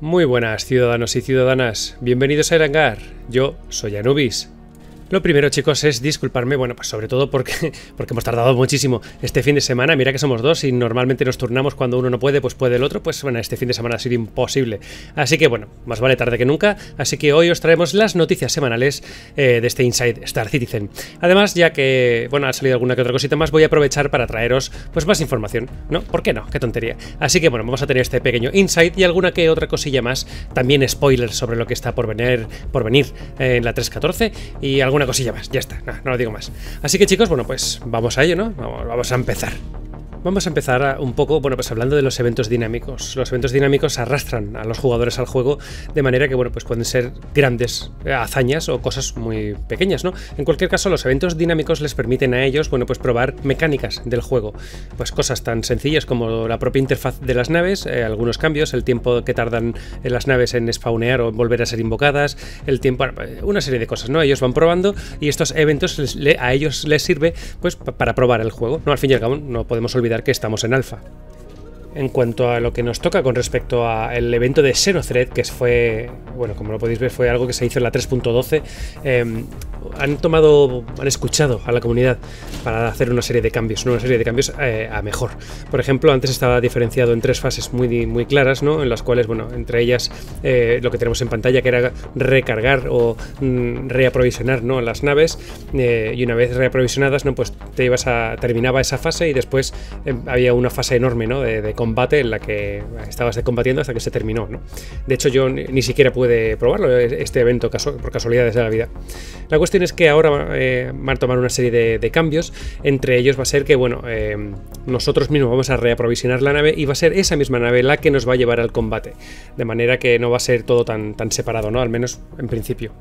Muy buenas ciudadanos y ciudadanas, bienvenidos a Hangar, yo soy Anubis lo primero, chicos, es disculparme, bueno, pues sobre todo porque, porque hemos tardado muchísimo este fin de semana. Mira que somos dos y normalmente nos turnamos cuando uno no puede, pues puede el otro. Pues bueno, este fin de semana ha sido imposible. Así que bueno, más vale tarde que nunca. Así que hoy os traemos las noticias semanales eh, de este Inside Star Citizen. Además, ya que, bueno, ha salido alguna que otra cosita más, voy a aprovechar para traeros pues más información, ¿no? ¿Por qué no? Qué tontería. Así que bueno, vamos a tener este pequeño Inside y alguna que otra cosilla más. También spoilers sobre lo que está por venir, por venir eh, en la 314 y alguna una cosilla más, ya está, no, lo digo más. Así que chicos, bueno, pues vamos a ello, ¿no? vamos a empezar. Vamos a empezar un poco, bueno, pues hablando de los eventos dinámicos. Los eventos dinámicos arrastran a los jugadores al juego de manera que, bueno, pues pueden ser grandes eh, hazañas o cosas muy pequeñas, ¿no? En cualquier caso, los eventos dinámicos les permiten a ellos, bueno, pues probar mecánicas del juego. Pues cosas tan sencillas como la propia interfaz de las naves, eh, algunos cambios, el tiempo que tardan eh, las naves en spawnear o volver a ser invocadas, el tiempo, una serie de cosas, ¿no? Ellos van probando y estos eventos a ellos les sirve, pues, para probar el juego, ¿no? Al fin y al cabo, no podemos olvidar que estamos en alfa en cuanto a lo que nos toca con respecto al evento de Xenothread, que fue, bueno, como lo podéis ver, fue algo que se hizo en la 3.12, em, han tomado, han escuchado a la comunidad para hacer una serie de cambios, una serie de cambios eh, a mejor. Por ejemplo, antes estaba diferenciado en tres fases muy, muy claras, ¿no? en las cuales, bueno, entre ellas eh, lo que tenemos en pantalla, que era recargar o mm, reaprovisionar ¿no? las naves, eh, y una vez reaprovisionadas, ¿no? pues te ibas a, terminaba esa fase y después em, había una fase enorme ¿no? de, de combate en la que estabas combatiendo hasta que se terminó. ¿no? De hecho, yo ni siquiera pude probarlo, eh, este evento, por casualidades de la vida. La cuestión es que ahora eh, van a tomar una serie de, cambios. Entre ellos va a ser que, bueno, eh, nosotros mismos vamos a reaprovisionar la nave y va a ser esa misma nave la que nos va a llevar al combate. De manera que no va a ser todo tan, tan separado, ¿no? Al menos en principio.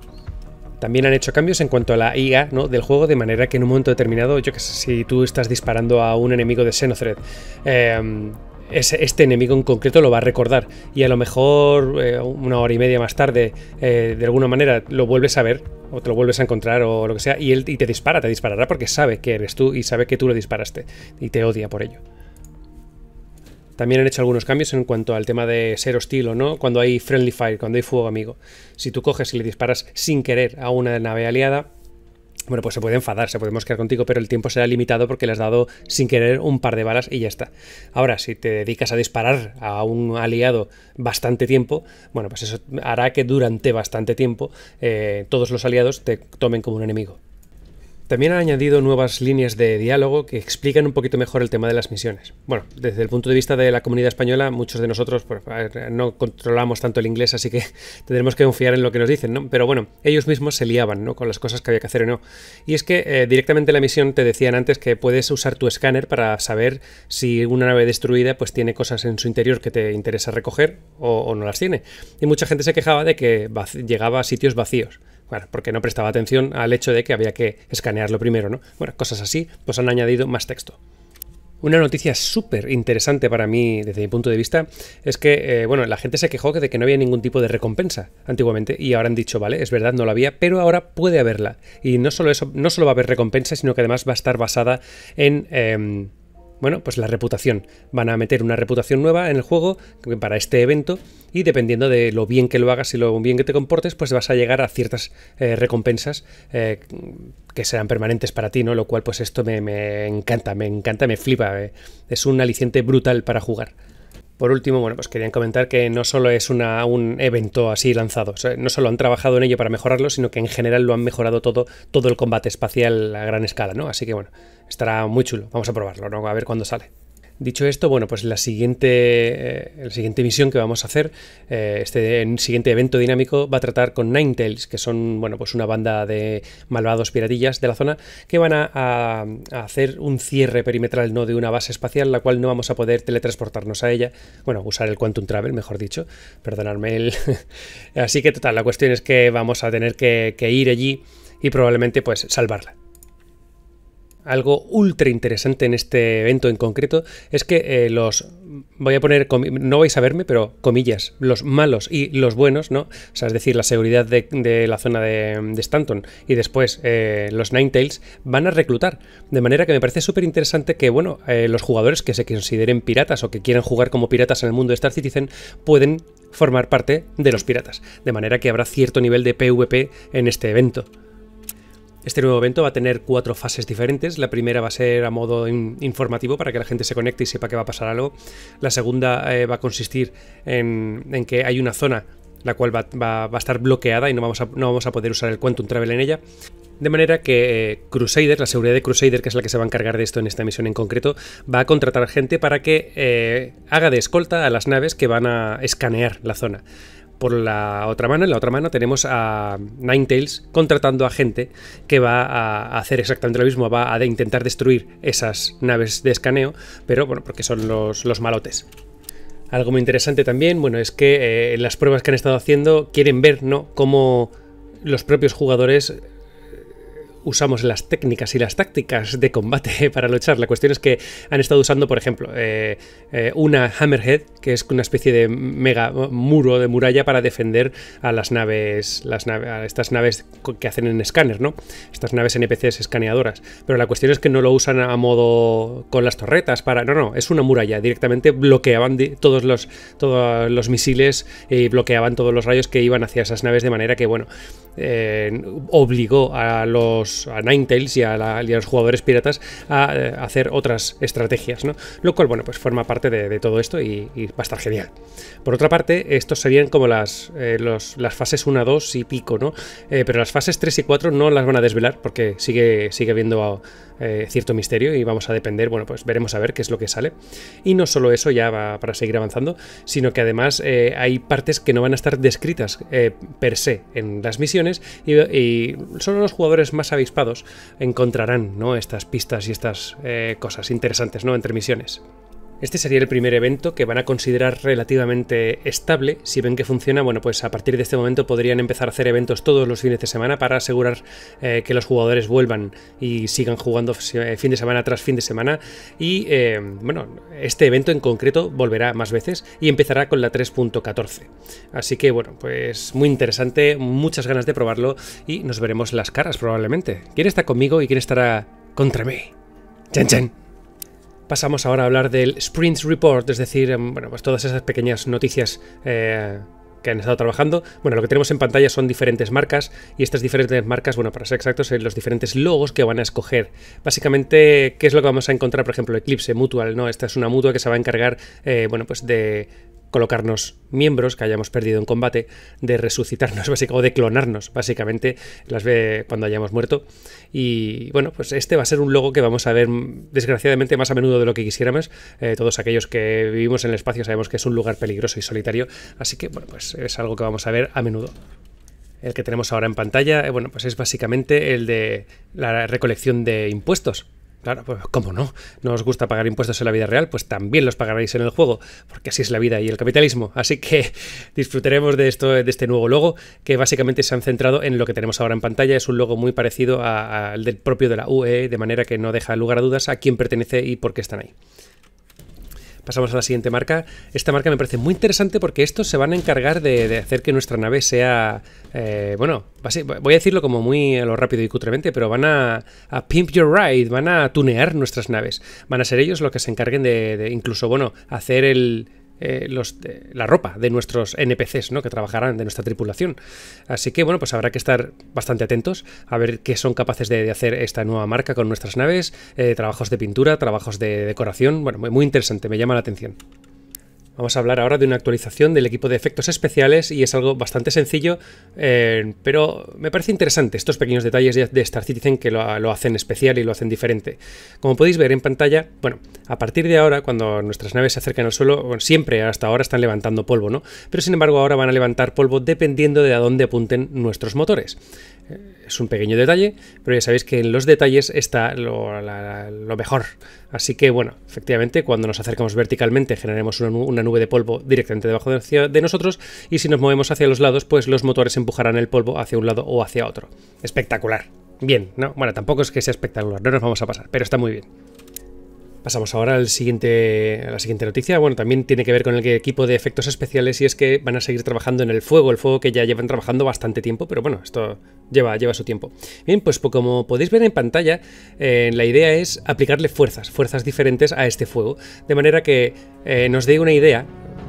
También han hecho cambios en cuanto a la IA ¿no? del juego, de manera que en un momento determinado, yo que sé, si tú estás disparando a un enemigo de Xenothred, eh, este enemigo en concreto lo va a recordar y a lo mejor eh, una hora y media más tarde, eh, de alguna manera, lo vuelves a ver o te lo vuelves a encontrar o lo que sea y él y te dispara, te disparará porque sabe que eres tú y sabe que tú lo disparaste y te odia por ello. También han hecho algunos cambios en cuanto al tema de ser hostil o no, cuando hay friendly fire, cuando hay fuego amigo. Si tú coges y le disparas sin querer a una nave aliada, bueno, pues se puede enfadar, se puede quedar contigo, pero el tiempo será limitado porque le has dado sin querer un par de balas y ya está. Ahora, si te dedicas a disparar a un aliado bastante tiempo, bueno, pues eso hará que durante bastante tiempo eh, todos los aliados te tomen como un enemigo. También han añadido nuevas líneas de diálogo que explican un poquito mejor el tema de las misiones. Bueno, desde el punto de vista de la comunidad española, muchos de nosotros no controlamos tanto el inglés, así que tendremos que confiar en lo que nos dicen, ¿no? Pero bueno, ellos mismos se liaban, ¿no? Con las cosas que había que hacer o no. Y es que eh, directamente en la misión te decían antes que puedes usar tu escáner para saber si una nave destruida pues tiene cosas en su interior que te interesa recoger o no las tiene. Y mucha gente se quejaba de que llegaba a sitios vacíos. Bueno, porque no prestaba atención al hecho de que había que escanearlo primero, ¿no? Bueno, cosas así, pues han añadido más texto. Una noticia súper interesante para mí desde mi punto de vista es que, eh, bueno, la gente se quejó de que no había ningún tipo de recompensa antiguamente y ahora han dicho, vale, es verdad, no la había, pero ahora puede haberla. Y no solo eso, no solo va a haber recompensa, sino que además va a estar basada en... Em, bueno, pues la reputación. Van a meter una reputación nueva en el juego para este evento y dependiendo de lo bien que lo hagas y lo bien que te comportes, pues vas a llegar a ciertas eh, recompensas eh, que serán permanentes para ti, ¿no? Lo cual pues esto me, encanta, me encanta, me flipa. Eh. Es un aliciente brutal para jugar. Por último, bueno, pues querían comentar que no solo es un evento así lanzado, no solo han trabajado en ello para mejorarlo, sino que en general lo han mejorado todo, todo el combate espacial a gran escala, ¿no? Así que bueno, estará muy chulo, vamos a probarlo, ¿no? A ver cuándo sale. Dicho esto, bueno, pues la siguiente, eh, la siguiente misión que vamos a hacer, eh, este siguiente evento dinámico, va a tratar con Ninetales, que son, bueno, pues una banda de malvados piratillas de la zona que van a, hacer un cierre perimetral, ¿no? De una base espacial, la cual no vamos a poder teletransportarnos a ella, bueno, usar el Quantum Travel, mejor dicho, perdonarme. el... Así que, total, la cuestión es que vamos a tener que, que ir allí y probablemente, pues, salvarla algo ultra interesante en este evento en concreto es que eh, los voy a poner no vais a verme pero comillas los malos y los buenos no o sea es decir la seguridad de, la zona de, Stanton y después eh, los Ninetales van a reclutar de manera que me parece súper interesante que bueno eh, los jugadores que se consideren piratas o que quieran jugar como piratas en el mundo de Star Citizen pueden formar parte de los piratas de manera que habrá cierto nivel de PvP en este evento este nuevo evento va a tener cuatro fases diferentes. La primera va a ser a modo informativo para que la gente se conecte y sepa que va a pasar algo. La segunda eh, va a consistir en, que hay una zona la cual va, a estar bloqueada y no vamos, a, no vamos a poder usar el Quantum Travel en ella. De manera que eh, Crusader, la seguridad de Crusader, que es la que se va a encargar de esto en esta misión en concreto, va a contratar gente para que eh, haga de escolta a las naves que van a escanear la zona. Por la otra mano, en la otra mano tenemos a Ninetales contratando a gente que va a hacer exactamente lo mismo, va a intentar destruir esas naves de escaneo, pero bueno, porque son los, malotes. Algo muy interesante también, bueno, es que eh, las pruebas que han estado haciendo quieren ver, ¿no?, cómo los propios jugadores usamos las técnicas y las tácticas de combate para luchar. La cuestión es que han estado usando, por ejemplo, eh, eh, una Hammerhead, que es una especie de mega muro de muralla para defender a las naves, las estas naves que hacen en escáner, ¿no? Estas naves NPCs escaneadoras. Pero la cuestión es que no lo usan a modo con las torretas para... No, no, es una muralla. Directamente bloqueaban todos los, todos los misiles y bloqueaban todos los rayos que iban hacia esas naves de manera que, bueno, eh, obligó a los a Ninetales y a, los jugadores piratas a, eh, hacer otras estrategias, ¿no? Lo cual, bueno, pues forma parte de, todo esto y, va a estar genial. Por otra parte, estos serían como las, eh, las fases 1, 2 y pico, ¿no? pero las fases 3 y 4 no las van a desvelar porque sigue, sigue habiendo cierto misterio y vamos a depender, bueno, pues veremos a ver qué es lo que sale. Y no solo eso ya va para seguir avanzando, sino que además hay partes que no van a estar descritas per se en las misiones y, solo los jugadores más avispados encontrarán ¿no? estas pistas y estas eh, cosas interesantes ¿no? entre misiones. Este sería el primer evento que van a considerar relativamente estable. Si ven que funciona, bueno, pues a partir de este momento podrían empezar a hacer eventos todos los fines de semana para asegurar eh, que los jugadores vuelvan y sigan jugando eh, fin de semana tras fin de semana. Y eh, bueno, este evento en concreto volverá más veces y empezará con la 3.14. Así que bueno, pues muy interesante, muchas ganas de probarlo y nos veremos las caras probablemente. ¿Quién está conmigo y quién estará contra mí? chen pasamos ahora a hablar del Sprint Report, es decir, em, bueno, pues todas esas pequeñas noticias eh, que han estado trabajando. Bueno, lo que tenemos en pantalla son diferentes marcas y estas diferentes marcas, bueno, para ser exactos, eh, los diferentes logos que van a escoger. Básicamente, ¿qué es lo que vamos a encontrar? Por ejemplo, Eclipse Mutual, ¿no? Esta es una mutua que se va a encargar, eh, bueno, pues de colocarnos miembros que hayamos perdido en combate, de resucitarnos básicamente, o de clonarnos básicamente las ve cuando hayamos muerto. Y bueno, pues este va a ser un logo que vamos a ver desgraciadamente más a menudo de lo que quisiéramos. Eh, todos aquellos que vivimos en el espacio sabemos que es un lugar peligroso y solitario, así que bueno, pues es algo que vamos a ver a menudo. El que tenemos ahora en pantalla, eh, bueno, pues es básicamente el de la recolección de impuestos Claro, pues cómo no. No os gusta pagar impuestos en la vida real, pues también los pagaréis en el juego, porque así es la vida y el capitalismo. Así que disfrutaremos de esto, de este nuevo logo, que básicamente se han centrado en lo que tenemos ahora en pantalla. Es un logo muy parecido al del propio de la UE, de manera que no deja lugar a dudas a quién pertenece y por qué están ahí. Pasamos a la siguiente marca. Esta marca me parece muy interesante porque estos se van a encargar de, hacer que nuestra nave sea, eh, bueno, voy a decirlo como muy a lo rápido y cutremente, pero van a, pimp your ride, van a tunear nuestras naves. Van a ser ellos los que se encarguen de, de incluso, bueno, hacer el, eh, los, eh, la ropa de nuestros NPCs, ¿no? Que trabajarán de nuestra tripulación. Así que, bueno, pues habrá que estar bastante atentos a ver qué son capaces de, hacer esta nueva marca con nuestras naves, eh, trabajos de pintura, trabajos de decoración. Bueno, muy interesante, me llama la atención. Vamos a hablar ahora de una actualización del equipo de efectos especiales y es algo bastante sencillo, eh, pero me parece interesante estos pequeños detalles de, Star Citizen que lo, hacen especial y lo hacen diferente. Como podéis ver en pantalla, bueno, a partir de ahora, cuando nuestras naves se acercan al suelo, siempre hasta ahora están levantando polvo, ¿no? Pero sin embargo ahora van a levantar polvo dependiendo de a dónde apunten nuestros motores. Es un pequeño detalle, pero ya sabéis que en los detalles está lo, mejor. Así que bueno, efectivamente, cuando nos acercamos verticalmente generaremos una, nube de polvo directamente debajo de, de, nosotros y si nos movemos hacia los lados, pues los motores empujarán el polvo hacia un lado o hacia otro. Espectacular. Bien, ¿no? Bueno, tampoco es que sea espectacular, no nos vamos a pasar, pero está muy bien. Pasamos ahora al siguiente, a la siguiente noticia. Bueno, también tiene que ver con el equipo de efectos especiales y es que van a seguir trabajando en el fuego, el fuego que ya llevan trabajando bastante tiempo, pero bueno, esto lleva, lleva su tiempo. Bien, pues como podéis ver en pantalla, eh, la idea es aplicarle fuerzas, fuerzas diferentes a este fuego, de manera que eh, nos dé una idea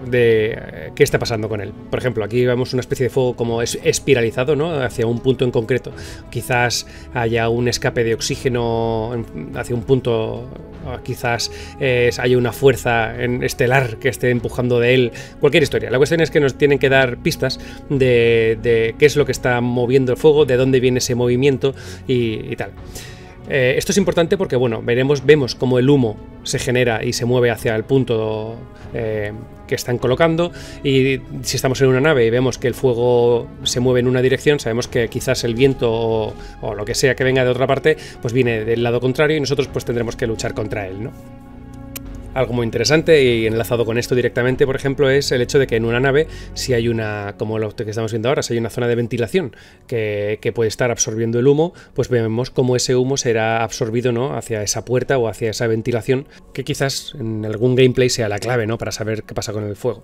de eh, qué está pasando con él. Por ejemplo, aquí vemos una especie de fuego como es espiralizado, ¿no? Hacia un punto en concreto. Quizás haya un escape de oxígeno hacia un punto, quizás eh, haya una fuerza estelar que esté empujando de él, cualquier historia. La cuestión es que nos tienen que dar pistas de, qué es lo que está moviendo el fuego, de dónde viene ese movimiento y tal. Eh, esto es importante porque, bueno, veremos, vemos cómo el humo se genera y se mueve hacia el punto eh, que están colocando. Y si estamos en una nave y vemos que el fuego se mueve en una dirección, sabemos que quizás el viento o, lo que sea que venga de otra parte, pues viene del lado contrario y nosotros pues tendremos que luchar contra él, ¿no? algo muy interesante y enlazado con esto directamente, por ejemplo, es el hecho de que en una nave, si hay una, como lo que estamos viendo ahora, si hay una zona de ventilación que, puede estar absorbiendo el humo, pues vemos cómo ese humo será absorbido ¿no? hacia esa puerta o hacia esa ventilación, que quizás en algún gameplay sea la clave ¿no? para saber qué pasa con el fuego.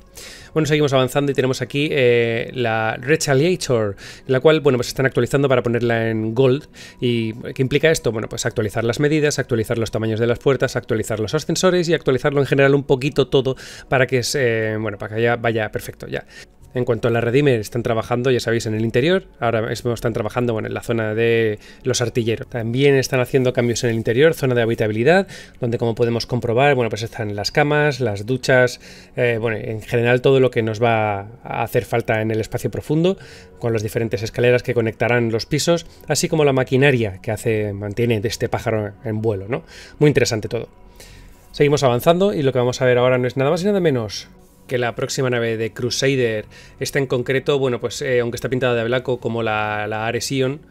Bueno, seguimos avanzando y tenemos aquí eh, la Retaliator, la cual, bueno, pues están actualizando para ponerla en Gold. ¿Y qué implica esto? Bueno, pues actualizar las medidas, actualizar los tamaños de las puertas, actualizar los ascensores y actualizar en general un poquito todo para que se, bueno, para que ya vaya perfecto ya. En cuanto a la redimer, están trabajando, ya sabéis, en el interior. Ahora mismo están trabajando en la zona de los artilleros. También están haciendo cambios en el interior, zona de habitabilidad, donde como podemos comprobar, bueno, pues están las camas, las duchas, eh, bueno, en general todo lo que nos va a hacer falta en el espacio profundo, con las diferentes escaleras que conectarán los pisos, así como la maquinaria que hace, mantiene de este pájaro en vuelo, ¿no? Muy interesante todo. Seguimos avanzando y lo que vamos a ver ahora no es nada más y nada menos que la próxima nave de Crusader. Esta en concreto, bueno, pues eh, aunque está pintada de blanco como la, la Ares Ion,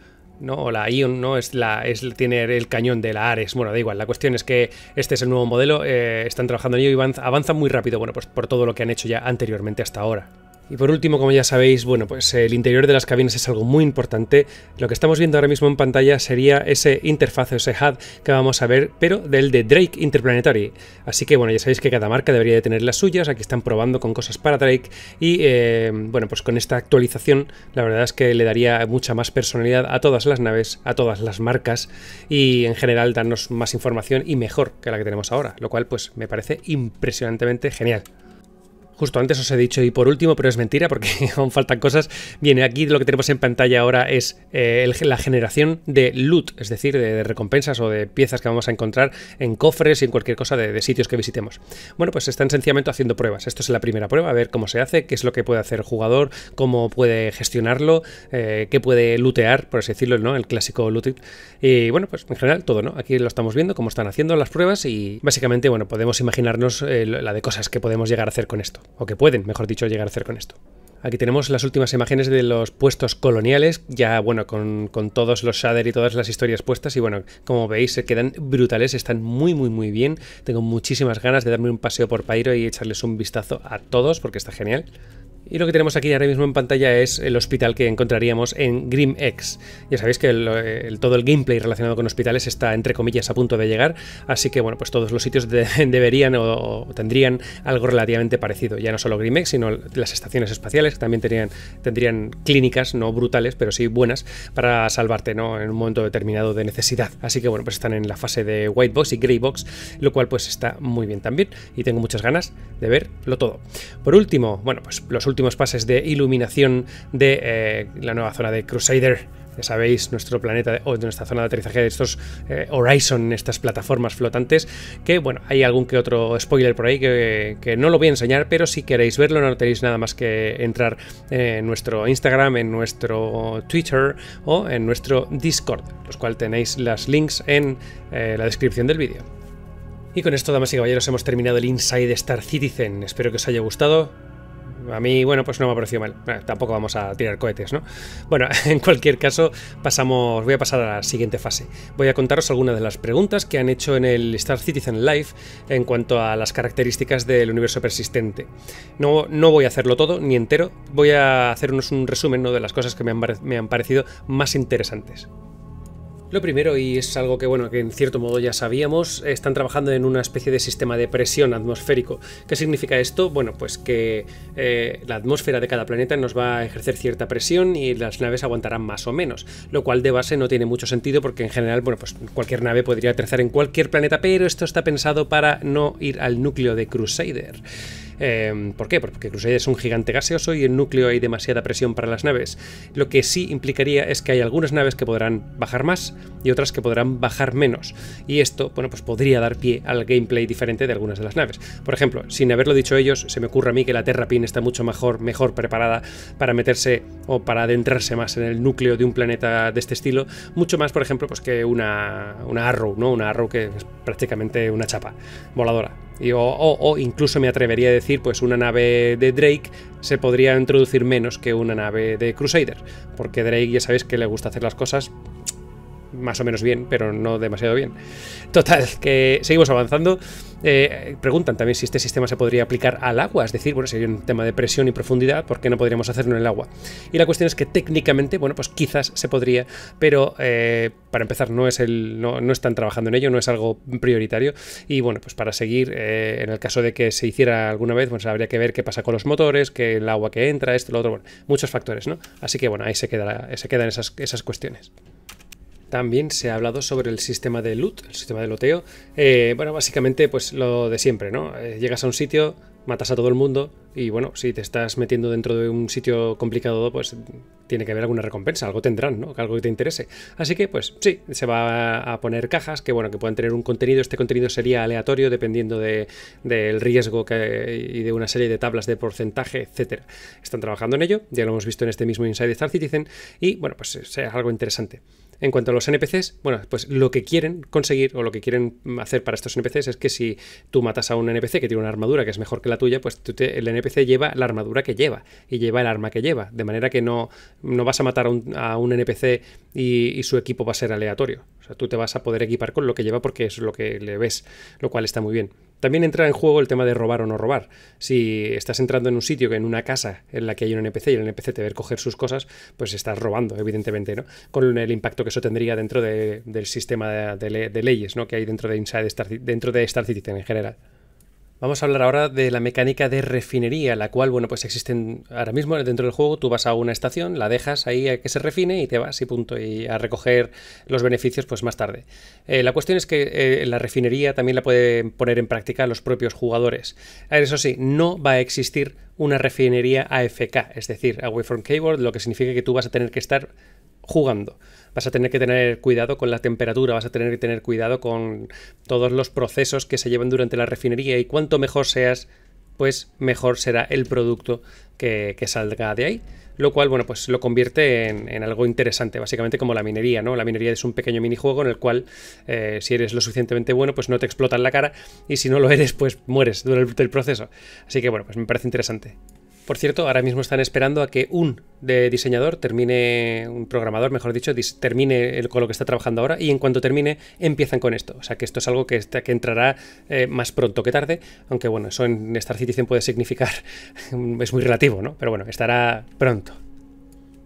¿no? O la Ion, ¿no? Es la, tiene el cañón de la Ares. Bueno, da igual. La cuestión es que este es el nuevo modelo. Eh, están trabajando en ello y avanza, avanza muy rápido, bueno, pues por todo lo que han hecho ya anteriormente hasta ahora. Y por último, como ya sabéis, bueno, pues el interior de las cabinas es algo muy importante. Lo que estamos viendo ahora mismo en pantalla sería ese interfaz o ese HUD que vamos a ver, pero del de Drake Interplanetary. Así que bueno, ya sabéis que cada marca debería de tener las suyas. Aquí están probando con cosas para Drake. Y eh, bueno, pues con esta actualización, la verdad es que le daría mucha más personalidad a todas las naves, a todas las marcas y en general darnos más información y mejor que la que tenemos ahora. Lo cual, pues me parece impresionantemente genial. Justo antes os he dicho y por último, pero es mentira porque aún faltan cosas. viene aquí lo que tenemos en pantalla ahora es eh, la generación de loot, es decir, de, recompensas o de piezas que vamos a encontrar en cofres y en cualquier cosa de, sitios que visitemos. Bueno, pues están sencillamente haciendo pruebas. Esto es la primera prueba, a ver cómo se hace, qué es lo que puede hacer el jugador, cómo puede gestionarlo, eh, qué puede lootear, por así decirlo, ¿no? El clásico looting. Y bueno, pues en general todo, ¿no? Aquí lo estamos viendo, cómo están haciendo las pruebas y básicamente, bueno, podemos imaginarnos eh, la de cosas que podemos llegar a hacer con esto o que pueden, mejor dicho, llegar a hacer con esto. Aquí tenemos las últimas imágenes de los puestos coloniales, ya bueno, con, todos los shader y todas las historias puestas y bueno, como veis se quedan brutales, están muy muy muy bien, tengo muchísimas ganas de darme un paseo por Pairo y echarles un vistazo a todos porque está genial. Y lo que tenemos aquí ahora mismo en pantalla es el hospital que encontraríamos en Grim X. Ya sabéis que eh, todo el gameplay relacionado con hospitales está entre comillas a punto de llegar, así que bueno, pues todos los sitios deberían o, tendrían algo relativamente parecido. Ya no solo Grim X, sino las estaciones espaciales que también tenían, tendrían clínicas, no brutales, pero sí buenas para salvarte en un momento determinado de necesidad. Así que bueno, pues están en la fase de White Box y Grey Box, lo cual pues está muy bien también y tengo muchas ganas de verlo todo. Por último, bueno, pues los últimos pases de iluminación de eh, la nueva zona de Crusader. Ya sabéis, nuestro planeta o de nuestra zona de aterrizaje de estos eh, Horizon, estas plataformas flotantes, que bueno, hay algún que otro spoiler por ahí que, no lo voy a enseñar, pero si queréis verlo no tenéis nada más que entrar en nuestro Instagram, en nuestro Twitter o en nuestro Discord, los cuales tenéis las links en eh, la descripción del vídeo. Y con esto, damas y caballeros, hemos terminado el Inside Star Citizen. Espero que os haya gustado a mí, bueno, pues no me ha parecido mal. tampoco vamos a tirar cohetes, ¿no? Bueno, en cualquier caso, pasamos, voy a pasar a la siguiente fase. Voy a contaros algunas de las preguntas que han hecho en el Star Citizen Live en cuanto a las características del universo persistente. No, no voy a hacerlo todo, ni entero. Voy a hacer un resumen de las cosas que me han, me han parecido más interesantes. Lo primero, y es algo que bueno, que en cierto modo ya sabíamos, están trabajando en una especie de sistema de presión atmosférico. ¿Qué significa esto? Bueno, pues que eh, la atmósfera de cada planeta nos va a ejercer cierta presión y las naves aguantarán más o menos, lo cual de base no tiene mucho sentido porque en general, bueno, pues cualquier nave podría aterrizar en cualquier planeta, pero esto está pensado para no ir al núcleo de Crusader. Em, ¿Por qué? Porque Crusader es un gigante gaseoso y en núcleo hay demasiada presión para las naves. Lo que sí implicaría es que hay algunas naves que podrán bajar más y otras que podrán bajar menos. Y esto, bueno, pues podría dar pie al gameplay diferente de algunas de las naves. Por ejemplo, sin haberlo dicho ellos, se me ocurre a mí que la Terra Pin está mucho mejor, mejor preparada para meterse o para adentrarse más en el núcleo de un planeta de este estilo, mucho más, por ejemplo, pues que una, Arrow, ¿no? Una Arrow que es prácticamente una chapa voladora. o, o incluso me atrevería a decir decir, pues una nave de Drake se podría introducir menos que una nave de Crusader, porque Drake ya sabéis que le gusta hacer las cosas más o menos bien, pero no demasiado bien. Total, que seguimos avanzando. Eh, preguntan también si este sistema se podría aplicar al agua, es decir, bueno, sería un tema de presión y profundidad, ¿por qué no podríamos hacerlo en el agua? Y la cuestión es que técnicamente, bueno, pues quizás se podría, pero eh, para empezar no es el, no, están trabajando en ello, no es algo prioritario. Y bueno, pues para seguir, eh, en el caso de que se hiciera alguna vez, pues habría que ver qué pasa con los motores, que el agua que entra, esto, lo otro, bueno, muchos factores, ¿no? Así que bueno, ahí se, queda, se quedan esas, esas cuestiones. También se ha hablado sobre el sistema de loot, el sistema de loteo. Eh, bueno, básicamente pues lo de siempre, ¿no? Eh, llegas a un sitio, matas a todo el mundo y bueno, si te estás metiendo dentro de un sitio complicado, pues tiene que haber alguna recompensa, algo tendrán, ¿no? Algo que te interese. Así que pues sí, se va a poner cajas que bueno, que puedan tener un contenido, este contenido sería aleatorio dependiendo de, del riesgo y de una serie de tablas de porcentaje, etcétera. Están trabajando en ello, ya lo hemos visto en este mismo Inside Star Citizen y bueno, pues es eh, algo interesante. En cuanto a los NPCs, bueno, pues lo que quieren conseguir o lo que quieren hacer para estos NPCs es que si tú matas a un NPC que tiene una armadura que es mejor que la tuya, pues el NPC lleva la armadura que lleva y lleva el arma que lleva. De manera que no, no vas a matar a un, a un NPC y, su equipo va a ser aleatorio. O sea, tú te vas a poder equipar con lo que lleva porque es lo que le ves, lo cual está muy bien. También entra en juego el tema de robar o no robar. Si estás entrando en un sitio, en una casa en la que hay un NPC y el NPC te ve coger sus cosas, pues estás robando, evidentemente, ¿no? Con el impacto que eso tendría dentro del sistema de, leyes, ¿no? Que hay dentro de Inside Star, dentro de Star Citizen en general. Vamos a hablar ahora de la mecánica de refinería, la cual, bueno, pues existen ahora mismo dentro del juego, tú vas a una estación, la dejas ahí a que se refine y te vas y punto, y a recoger los beneficios pues más tarde. Eh, la cuestión es que eh, la refinería también la pueden poner en práctica los propios jugadores. Eso sí, no va a existir una refinería AFK, es decir, Away from Keyboard, lo que significa que tú vas a tener que estar jugando. Vas a tener que tener cuidado con la temperatura, vas a tener que tener cuidado con todos los procesos que se llevan durante la refinería y cuanto mejor seas, pues mejor será el producto que, salga de ahí. Lo cual, bueno, pues lo convierte en, algo interesante, básicamente como la minería, ¿no? La minería es un pequeño minijuego en el cual, eh, si eres lo suficientemente bueno, pues no te explotan la cara y si no lo eres, pues mueres durante el proceso. Así que, bueno, pues me parece interesante. Por cierto, ahora mismo están esperando a que un de diseñador termine, un programador, mejor dicho, termine el, con lo que está trabajando ahora y en cuanto termine empiezan con esto. O sea que esto es algo que, está, que entrará eh, más pronto que tarde, aunque bueno, eso en Star Citizen puede significar, es muy relativo, ¿no? Pero bueno, estará pronto.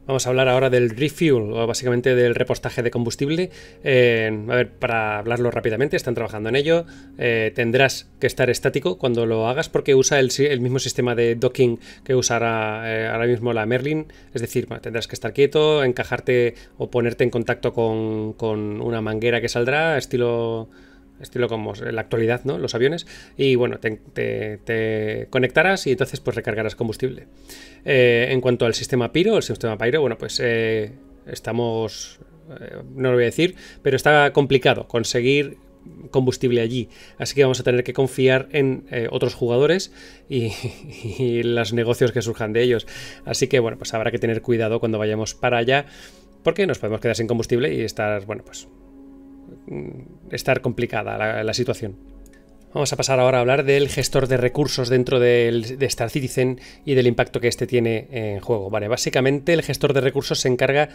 Vamos a hablar ahora del refuel, o básicamente del repostaje de combustible. Eh, a ver, para hablarlo rápidamente, están trabajando en ello. Eh, tendrás que estar estático cuando lo hagas porque usa el, mismo sistema de docking que usará eh, ahora mismo la Merlin. Es decir, tendrás que estar quieto, encajarte o ponerte en contacto con, con una manguera que saldrá, estilo estilo como la actualidad, ¿no? Los aviones. Y bueno, te, conectarás y entonces pues recargarás combustible. Eh, en cuanto al sistema Piro, el sistema Pyro, bueno, pues eh, estamos... Eh, no lo voy a decir, pero está complicado conseguir combustible allí. Así que vamos a tener que confiar en otros jugadores y, y, los negocios que surjan de ellos. Así que bueno, pues habrá que tener cuidado cuando vayamos para allá. Porque nos podemos quedar sin combustible y estar, bueno, pues Mm, estar complicada la, situación. Vamos a pasar ahora a hablar del gestor de recursos dentro de Star Citizen y del impacto que este tiene en juego. Vale, básicamente el gestor de recursos se encarga,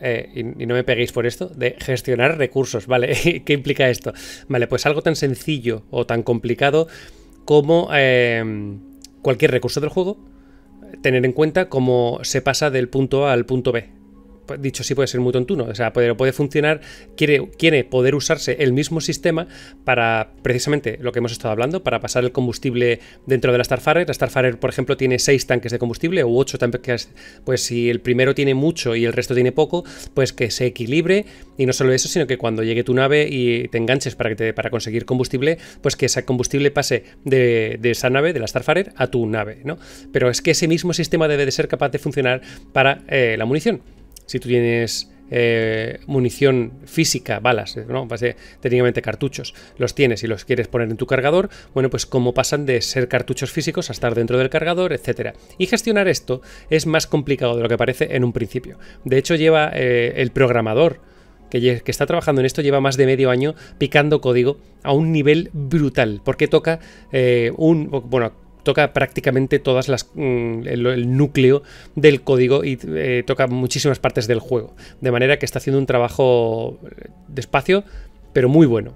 eh, y, no me peguéis por esto, de gestionar recursos. Vale, ¿qué implica esto? Vale, pues algo tan sencillo o tan complicado como em, cualquier recurso del juego, tener en cuenta cómo se pasa del punto A al punto B. Pues, dicho sí puede ser muy tontuno, o sea, puede, puede funcionar, quiere, quiere poder usarse el mismo sistema para precisamente lo que hemos estado hablando, para pasar el combustible dentro de la Starfarer. La Starfarer, por ejemplo, tiene seis tanques de combustible u ocho tanques, pues si el primero tiene mucho y el resto tiene poco, pues que se equilibre y no solo eso, sino que cuando llegue tu nave y te enganches para, que te, para conseguir combustible, pues que ese combustible pase de, esa nave, de la Starfarer, a tu nave, Pero es que ese mismo sistema debe de ser capaz de funcionar para eh, la munición si tú tienes eh, munición física, balas, técnicamente cartuchos, los tienes y los quieres poner en tu cargador, bueno, pues cómo pasan de ser cartuchos físicos a estar dentro del cargador, etcétera. Y gestionar esto es más complicado de lo que parece en un principio. De hecho, lleva eh, el programador que, está trabajando en esto, lleva más de medio año picando código a un nivel brutal, porque toca eh, un... Bueno, toca prácticamente todas las mm, el, núcleo del código y eh, toca muchísimas partes del juego. De manera que está haciendo un trabajo despacio, pero muy bueno.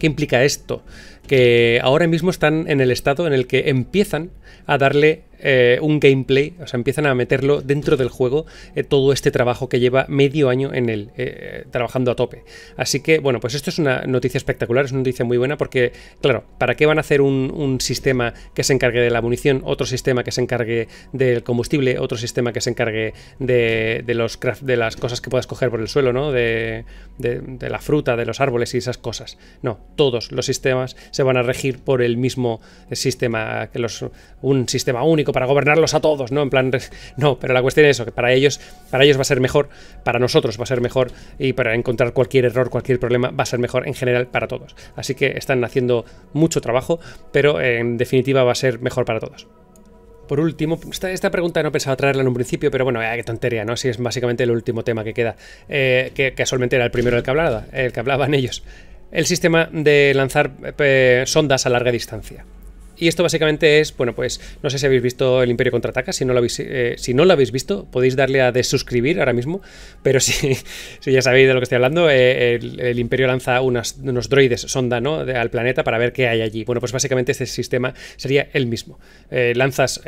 ¿Qué implica esto? Que ahora mismo están en el estado en el que empiezan a darle eh, un gameplay, o sea, empiezan a meterlo dentro del juego eh, todo este trabajo que lleva medio año en él, eh, trabajando a tope. Así que, bueno, pues esto es una noticia espectacular, es una noticia muy buena porque, claro, ¿para qué van a hacer un, sistema que se encargue de la munición, otro sistema que se encargue del combustible, otro sistema que se encargue de, los de las cosas que puedas coger por el suelo, ¿no? De, de la fruta, de los árboles y esas cosas. No, todos los sistemas se van a regir por el mismo sistema, que los, un sistema único para gobernarlos a todos, ¿no? En plan, no, pero la cuestión es eso, que para ellos, para ellos va a ser mejor, para nosotros va a ser mejor y para encontrar cualquier error, cualquier problema va a ser mejor en general para todos. Así que están haciendo mucho trabajo, pero eh, en definitiva va a ser mejor para todos. Por último, esta, pregunta no pensaba traerla en un principio, pero bueno, eh, qué tontería, ¿no? Si es básicamente el último tema que queda, eh, que casualmente era el primero del que hablaba, el que hablaban ellos. El sistema de lanzar sondas a larga distancia. Y esto básicamente es, bueno, pues no sé si habéis visto El Imperio contraataca, si no lo habéis, eh, si no lo habéis visto, podéis darle a desuscribir ahora mismo, pero si, si ya sabéis de lo que estoy hablando, eh, el, Imperio lanza unas, unos droides sonda ¿no? al planeta para ver qué hay allí. Bueno, pues básicamente este sistema sería el mismo. Eh, lanzas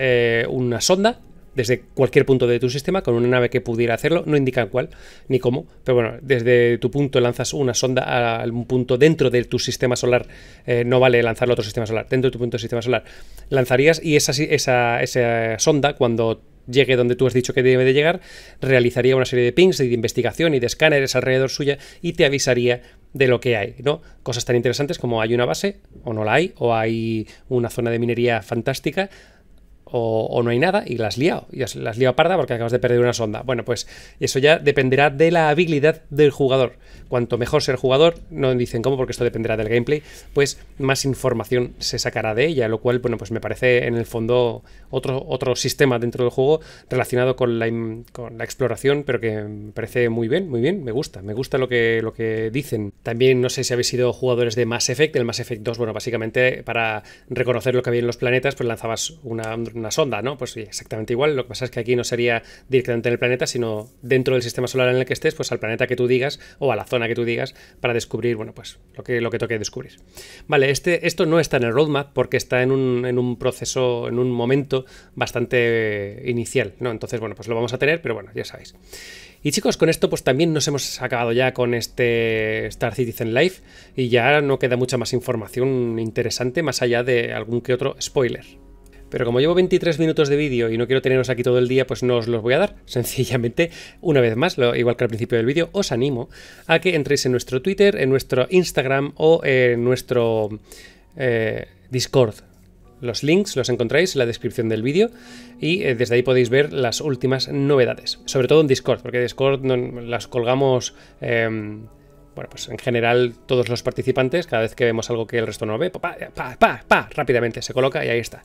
una sonda desde cualquier punto de tu sistema con una nave que pudiera hacerlo, no indican cuál ni cómo, pero bueno, desde tu punto lanzas una sonda a algún punto dentro de tu sistema solar, eh, no vale lanzar otro sistema solar, dentro de tu punto de sistema solar lanzarías y esa, esa, esa sonda cuando llegue donde tú has dicho que debe de llegar, realizaría una serie de pings de investigación y de escáneres alrededor suya y te avisaría de lo que hay, ¿no? Cosas tan interesantes como hay una base o no la hay, o hay una zona de minería fantástica, o, no hay nada y las liao Y las has parda porque acabas de perder una sonda. Bueno, pues eso ya dependerá de la habilidad del jugador. Cuanto mejor sea el jugador, no dicen cómo porque esto dependerá del gameplay, pues más información se sacará de ella, lo cual, bueno, pues me parece en el fondo otro, otro sistema dentro del juego relacionado con la, con la exploración, pero que me parece muy bien, muy bien, me gusta, me gusta lo que, lo que dicen. También no sé si habéis sido jugadores de Mass Effect, el Mass Effect 2, bueno, básicamente para reconocer lo que había en los planetas, pues lanzabas una una sonda, ¿no? Pues sí, exactamente igual. Lo que pasa es que aquí no sería directamente en el planeta, sino dentro del sistema solar en el que estés, pues al planeta que tú digas o a la zona que tú digas para descubrir, bueno, pues lo que, lo que toque descubrir. Vale, este, esto no está en el roadmap porque está en un, en un proceso, en un momento bastante inicial, ¿no? Entonces, bueno, pues lo vamos a tener, pero bueno, ya sabéis. Y chicos, con esto pues también nos hemos acabado ya con este Star Citizen Life y ya no queda mucha más información interesante más allá de algún que otro spoiler. Pero como llevo 23 minutos de vídeo y no quiero teneros aquí todo el día, pues no os los voy a dar. Sencillamente, una vez más, igual que al principio del vídeo, os animo a que entréis en nuestro Twitter, en nuestro Instagram o en nuestro eh, Discord. Los links los encontráis en la descripción del vídeo y eh, desde ahí podéis ver las últimas novedades. Sobre todo en Discord, porque Discord las colgamos... Em, bueno, pues en general todos los participantes, cada vez que vemos algo que el resto no ve, pa, pa, pa, pa, rápidamente se coloca y ahí está.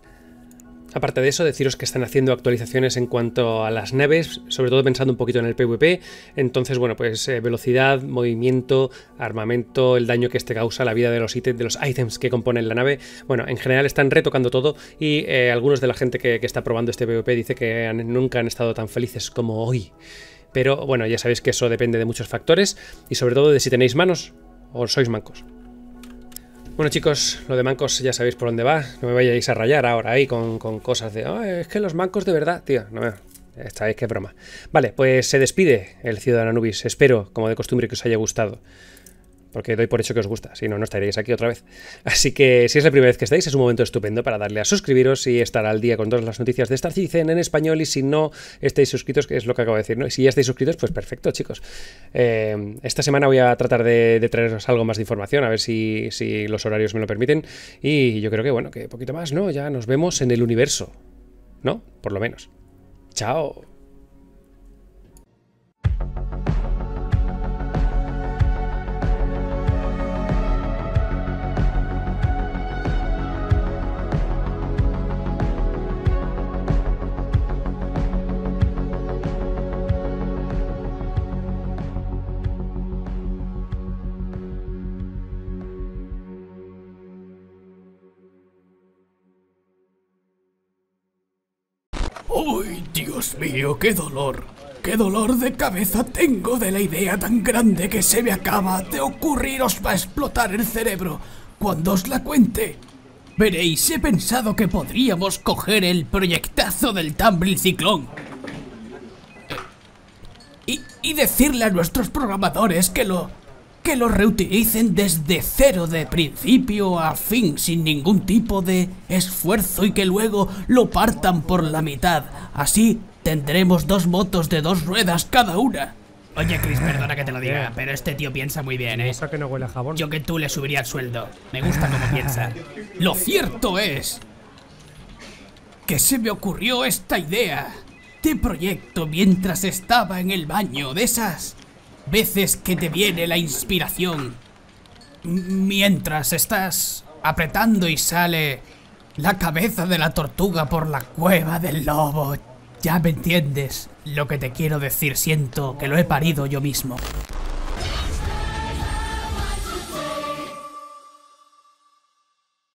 Aparte de eso, deciros que están haciendo actualizaciones en cuanto a las naves, sobre todo pensando un poquito en el PvP. Entonces, bueno, pues eh, velocidad, movimiento, armamento, el daño que este causa, la vida de los ítems, de los que componen la nave. Bueno, en general están retocando todo y eh, algunos de la gente que, está probando este PvP dice que nunca han estado tan felices como hoy. Pero bueno, ya sabéis que eso depende de muchos factores y sobre todo de si tenéis manos o sois mancos. Bueno chicos, lo de mancos ya sabéis por dónde va. No me vayáis a rayar ahora ahí con, cosas de... es que los mancos de verdad, tío. No me... Estáis, qué broma. Vale, pues se despide el Ciudadano Nubis. Espero, como de costumbre, que os haya gustado porque doy por hecho que os gusta, si no, no estaréis aquí otra vez. Así que si es la primera vez que estáis, es un momento estupendo para darle a suscribiros y estar al día con todas las noticias de Star Citizen en español. Y si no estáis suscritos, que es lo que acabo de decir, ¿no? Y si ya estáis suscritos, pues perfecto, chicos. Eh, esta semana voy a tratar de, de, traeros algo más de información, a ver si, si los horarios me lo permiten. Y yo creo que, bueno, que poquito más, ¿no? Ya nos vemos en el universo, ¿no? Por lo menos. Chao. mío, qué dolor. ¡Qué dolor de cabeza tengo de la idea tan grande que se me acaba de ocurrir! ¡Os va a explotar el cerebro cuando os la cuente! Veréis, he pensado que podríamos coger el proyectazo del Tumblr Ciclón y, y, decirle a nuestros programadores que lo, que lo reutilicen desde cero de principio a fin sin ningún tipo de esfuerzo y que luego lo partan por la mitad. Así Tendremos dos motos de dos ruedas cada una. Oye, Chris, ah, perdona que te lo diga, pero este tío piensa muy bien, ¿eh? que no huele a jabón. Yo que tú le subiría el sueldo. Me gusta cómo piensa. Lo cierto es que se me ocurrió esta idea de proyecto mientras estaba en el baño de esas veces que te viene la inspiración. Mientras estás apretando y sale la cabeza de la tortuga por la cueva del lobo. Ya me entiendes lo que te quiero decir, siento que lo he parido yo mismo.